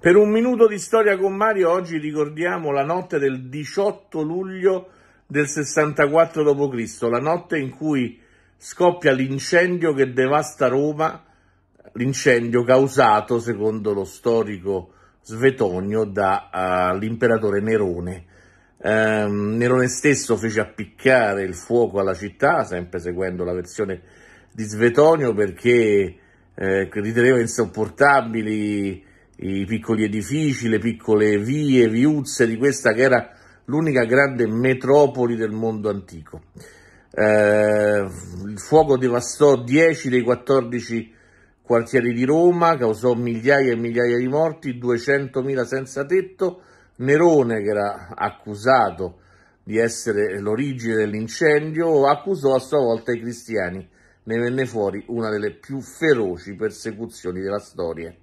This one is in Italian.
Per un minuto di storia con Mario oggi ricordiamo la notte del 18 luglio del 64 d.C., la notte in cui scoppia l'incendio che devasta Roma, l'incendio causato, secondo lo storico Svetonio, dall'imperatore eh, uh, Nerone. Um, Nerone stesso fece appiccare il fuoco alla città, sempre seguendo la versione di Svetonio, perché eh, riteneva insopportabili i piccoli edifici, le piccole vie, viuzze di questa che era l'unica grande metropoli del mondo antico. Eh, il fuoco devastò 10 dei 14 quartieri di Roma, causò migliaia e migliaia di morti, 200.000 senza tetto. Nerone, che era accusato di essere l'origine dell'incendio, accusò a sua volta i cristiani. Ne venne fuori una delle più feroci persecuzioni della storia.